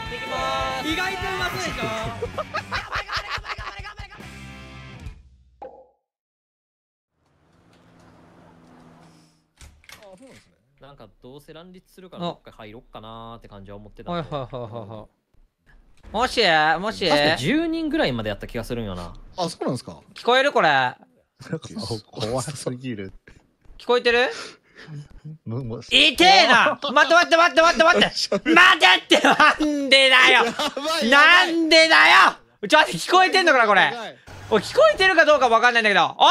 やっていきます意外とうまそうでしょそうなんですね。なんかどうせ乱立するからどっか入ろっかなーって感じは思ってたはいはいははもしもし10人ぐらいまでやった気がするんよなあそうなんですか聞こえるこれ 怖すぎる聞こえてる 痛えな 待って待って待って待って待って 待てってなんでだよなんでだよちょっと聞こえてんのかなこれお聞こえてるかどうかわかんないんだけどおい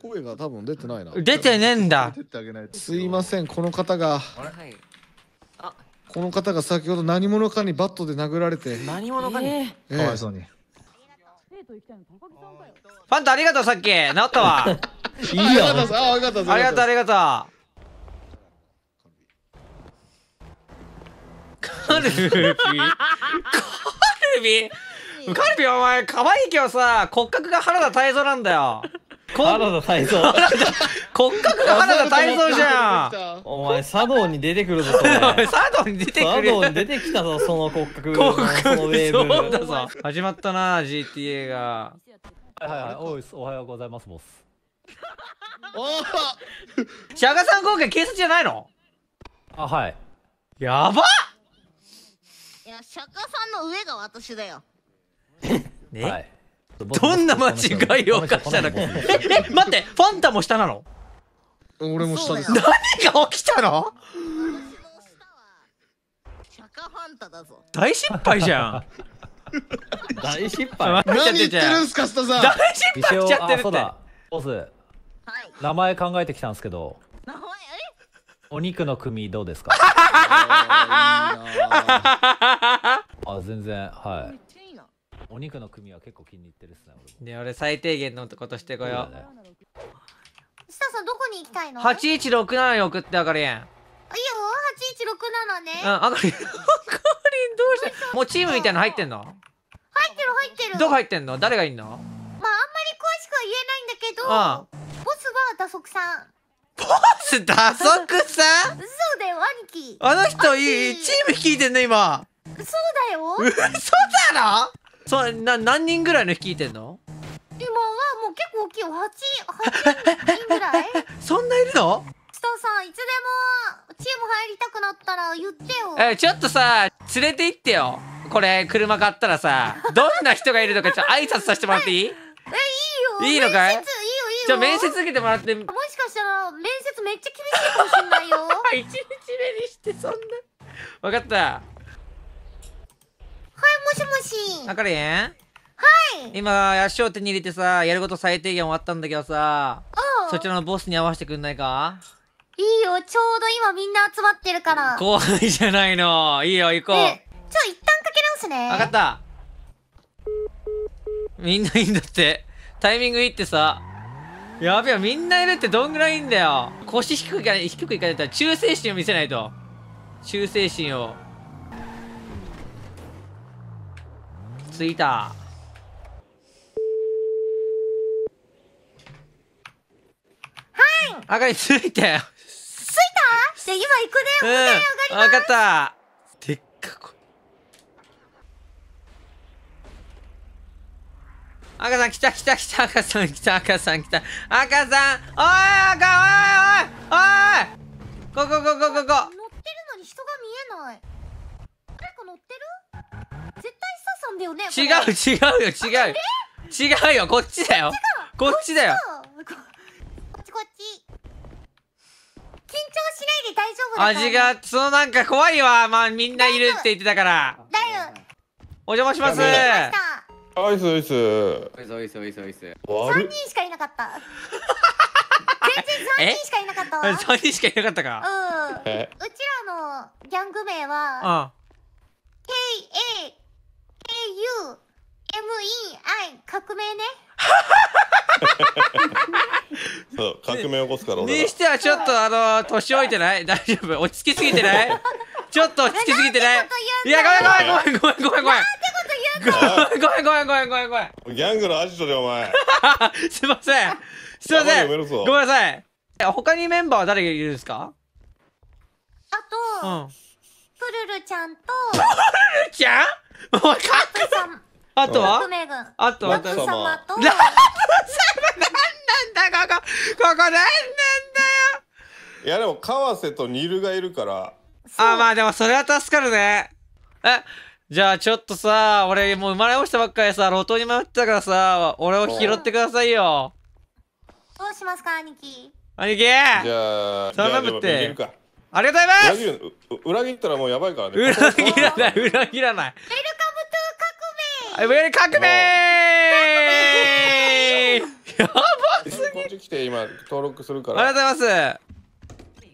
声が多分出てないな出てねえんだすいませんこの方がこの方が先ほど何者かにバットで殴られて何者かに、かわいそうにファンタありがとうさっき直ったわいいよありがとうありがとうありがとうカルビカルビカルビお前可愛いけどさ骨格が原田泰造なんだよ原田泰造骨格が原田泰造じゃんお前茶道に出てくるぞ茶道に出てくる茶道に出てきたぞその骨格骨格そうだぞ始まったな GTA がはいはいおいおはようございますボスおおシャガさん今回警察じゃないのあはいやばっいや釈迦さんの上が私だよえ、はい、どんな間違いを犯したらええ待ってファンタも下なの俺も下です何が起きたの大失敗じゃん大失敗何言ってるんすかスタさん大失敗しちゃってるってボス、はい、名前考えてきたんですけど名前お肉の組どうですか全然はいお肉の組は結構気に入ってるっすね俺で俺最低限のことしてこよう、ね、下さんどこに行きたいの八一六七に送ってあかりんいいよ8167ねうんあかりんあかりんどうしてもうチームみたいな入ってんの入ってる入ってるどこ入ってんの誰がいんのまああんまり詳しくは言えないんだけど、ああボスは打足さんボス打足さん嘘だよ兄貴あの人いいチーム聞いてんね今そうだよ 嘘だろそう、な何人ぐらいの率いてんの今はもう結構大きいよ八、8人ぐらい そんないるのスタさんいつでもチーム入りたくなったら言ってよえちょっとさ連れて行ってよこれ車買ったらさどんな人がいるのかちょっと挨拶させてもらっていいえいいよいいのかいいよいいよじゃあ面接受けてもらってもしかしたら面接めっちゃ厳しいかもしんないよ 一日目にしてそんな分かったしもし。あかりんはい。今、ヤシを手に入れてさ、やること最低限終わったんだけどさ、そちらのボスに合わせてくんないかいいよ、ちょうど今みんな集まってるから。怖いじゃないの。いいよ、行こう。ちょ、一旦かけ直すね。分かった。みんないいんだって。タイミングいいってさ。やべえ、みんないるってどんぐらいいいんだよ。腰低くいかない、低くいかないら忠誠心を見せないと。忠誠心を。着いた。はいあかり着いたよ。着いたじゃ今行くね。うん、分かった。でっかこ赤さん来た来た来た赤さん来た赤さん来た赤さんおい赤おいおいおいここここここ乗ってるのに人が見えない誰か乗ってる絶対んだよね違う違うよ違う違うよこっちだよこっちだよこっちこっち緊張しないで大丈夫だ味がそのなんか怖いわまあみんないるって言ってたからだよお邪魔しますアいスアイスアイすアイスアイスアイス3人しかいなかった 全然3人しかいなかった3人しかいなかったかうんうちらのギャング名はうん愛革命ねそう革命起こすから俺にしてはちょっとあの年老いてない大丈夫落ち着きすぎてないちょっと落ち着きすぎてないいやごめんごめんごめんごめんごめんごめんごめんごめんごめんごめんごめんギャングのアジトでお前 すいませんすいませんごめんなさい他にメンバーは誰がいるんですかあと、うん、プルルちゃんとプルルちゃんもうかっこあとはあとはラブ様とラブ様何なんだここここ何なんだよいやでも川瀬とニルがいるからあまあでもそれは助かるねえじゃあちょっとさ俺もう生まれ落ちたばっかりさ路頭に迷ってたからさ俺を拾ってくださいよどうしますか兄貴兄貴じゃあ頼むってありがとうございます裏切ったらもうやばいからね裏切らない裏切らないウェルウェル革命やばすぎこっち来て今登録するからありがとうございます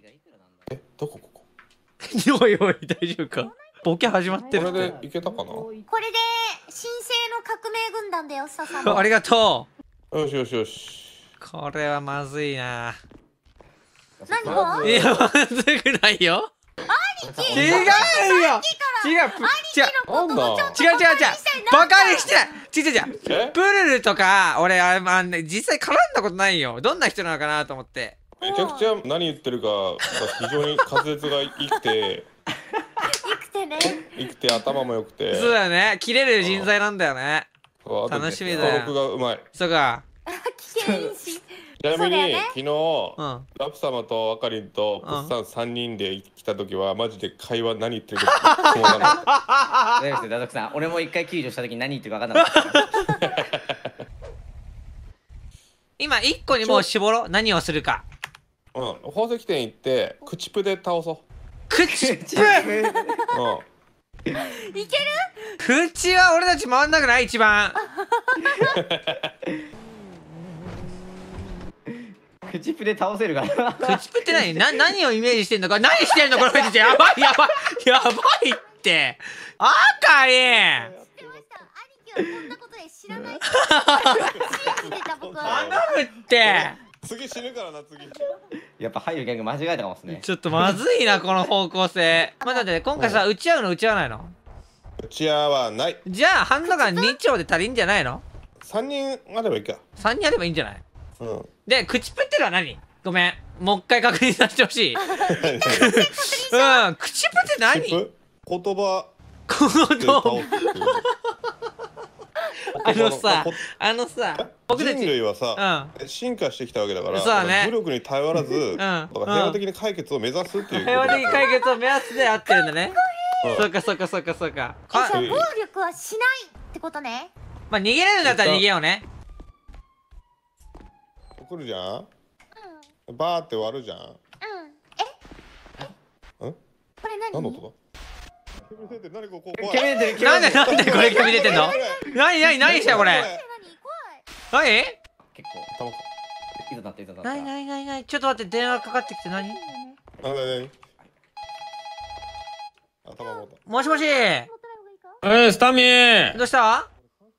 えどこここ おいおい大丈夫かボケ始まってるこれでいけたかなこれで神聖の革命軍団だよささん ありがとうよしよしよしこれはまずいな何がいやまずくないよ兄貴違うよ違う、違う、違う、違う、違う、違バカにしてない違う違う、違うプルルとか、俺、あれ、まあ、ね、実際絡んだことないよ。どんな人なのかなと思って。めちゃくちゃ何言ってるか、非常に滑舌がいくて。いくてね。いくて、頭も良くて。そうだよね。切れる人材なんだよね。楽しみだよ。登録がうまい。そうか。切れるちなみに、ね、昨日、うん、ラプ様とあかりんとプッサン三人で来た時は、マジで会話何言ってるか分かなかった。ダダクさん、俺も一回救助した時何言ってるか分からなかった。今、一個にもう絞ろう。何をするか。うん、宝石店行って、口プで倒そう。口プうん。いける口は俺たち回んなくない一番。ク口プで倒せるからク口プって何な何をイメージしてんのか何してんのこの口プやばいやばいやばいって赤い知ってました。兄貴ここんなとで知らない。信じてた僕は。頼むって。次死ぬからな次。やっぱ入るギャング間違えたかもすね。ちょっとまずいなこの方向性。まあ、だって、今回さ、打ち合うの打ち合わないの。打ち合わない。じゃあハンドガン二丁で足りんじゃないの？三人あればいいか。三人あればいいんじゃない？うん、で、口プってのは何ごめん。もう一回確認させてほしい。うん、口プって何言葉。言葉。あのさ、あのさ、僕たち人類はさ、うん、進化してきたわけだから、そうね、武力に頼らず、うん、平和的に解決を目指すっていう。平和的に解決を目指すであってるんだね。いそうかそうかそうかそうか。じゃあ暴力はしないってことね。まあ逃げれるんだったら逃げようね。くるじゃんうんバーって割るじゃんうんえんこれ何何の音だいなんでなんでこれ煙出てんの何何何したこれ何結構いざっていざっないないないないちょっと待って電話かかってきて何なにもしもしえスタミーどうした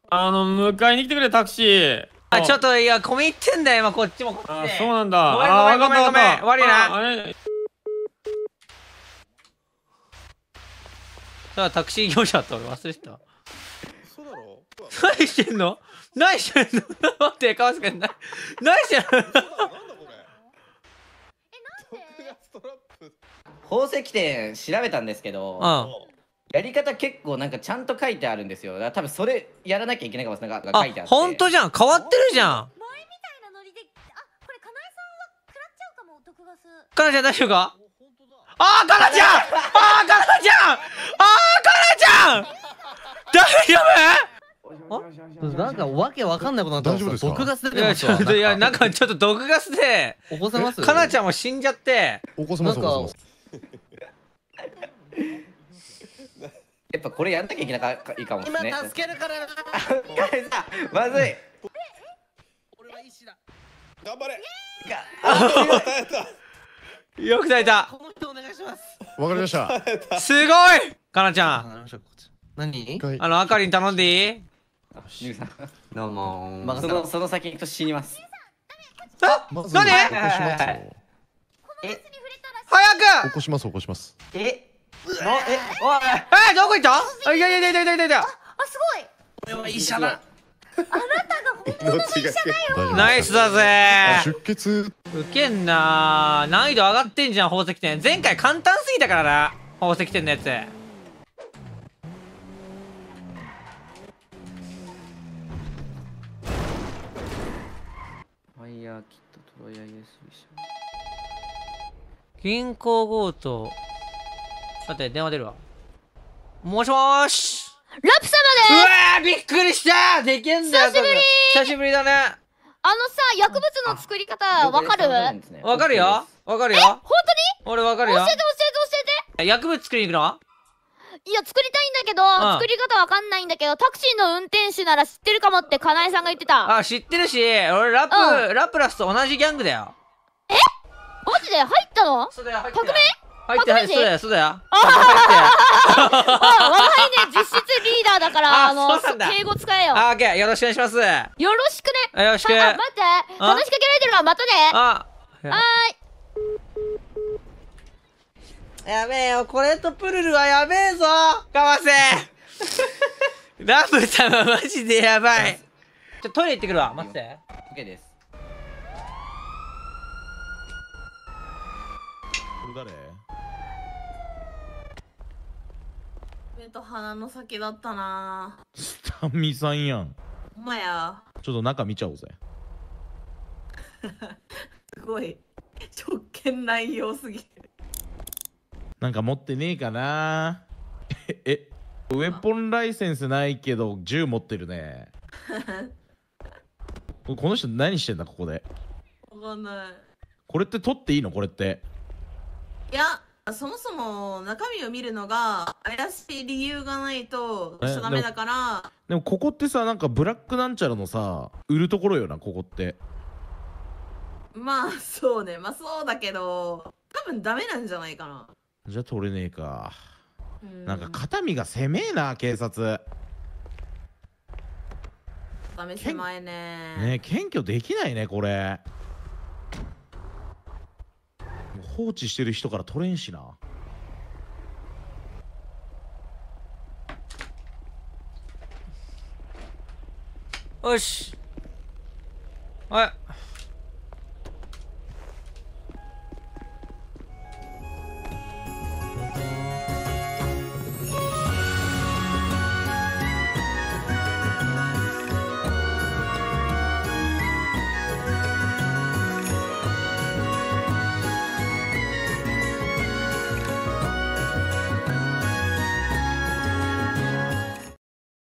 あの、迎えに来てくれ、タクシー。あ、ちょっと、いや、込み入ってんだよ、今、こっちもこっち。あ、そうなんだ。ごめんごめんごめんごめん。悪いな。さあ、タクシー業者と忘れてた。そうだろ何してんの何してんの待って、川瀬くん、何してんの宝石店調べたんですけど、うん、やり方結構なんかちゃんと書いてあるんですよ多分それやらなきゃいけないかもなんか書いてあってほじゃん変わってるじゃん前みたいなノリであこれかなえさんは食らっちゃうかも毒ガスかなちゃん大丈夫かあーかなちゃんあーかなちゃんあーかなちゃん大丈夫あ、なんかわけわかんないことなったんす毒ガス出てますわ。いや、なんかちょっと毒ガスで、お子様すかなちゃんも死んじゃって、お子様すなんか、やっぱこれやんなきゃいけなかいいかもしれない。今助けるからな。まずい。俺は医師だ。頑張れ。よく耐えた。この人お願いします。わかりました。すごい。かなちゃん。何？あのあかりに頼んでいい？ゆうさん。どうも。まそのその先行と死にます。あ、ま、何？え、早く。起こします起こします。え。なえわえどこ行ったいやいやいやいやいやいやあすごい俺は医者だあなたが本物の医者だよナイスだぜ出血受けんな難易度上がってんじゃん宝石店前回簡単すぎたからな宝石店のやつファイヤーキットトロイヤーイエス銀行強盗待って電話出るわもしもーしラプ様ですうわーびっくりしたできんだよ久しぶり久しぶりだねあのさ薬物の作り方わかるわ、かるよわかるよ本当に俺わかるよ教えて教えて教えて薬物作りに行くのいや、作りたいんだけど、うん、作り方わかんないんだけど、タクシーの運転手なら知ってるかもって、かなえさんが言ってた。あ、知ってるし、俺ラプ、うん、ラプラスと同じギャングだよ。えマジで入ったのそうだよ、入っ匿名入って入ってそうだよそうだよ 我は輩ね実質リーダーだから あの敬語使えよあオッケーよろしくお願いしますよろしくねよろしく待って話しかけられてるのはまたねあはいやべえよこれとプルルはやべえぞかわせ ラムさんはマジでやばいちょトイレ行ってくるわ待って OK ですこれ誰目と鼻の先だったなスタミさんやんほんまやちょっと中見ちゃおうぜ すごい直見内容すぎるなんか持ってねえかなええウェポンライセンスないけど銃持ってるね この人何してんだここでわかんないこれって取っていいのこれっていやそもそも中身を見るのが怪しい理由がないとしちゃダメだからでもここってさなんかブラックなんちゃらのさ売るところよなここってまあそうねまあそうだけど多分ダメなんじゃないかなじゃあ取れねえかなんか肩身が狭えな警察ダメ狭いねねえ検挙できないねこれ放置してる人から取れんしな。よし。はい。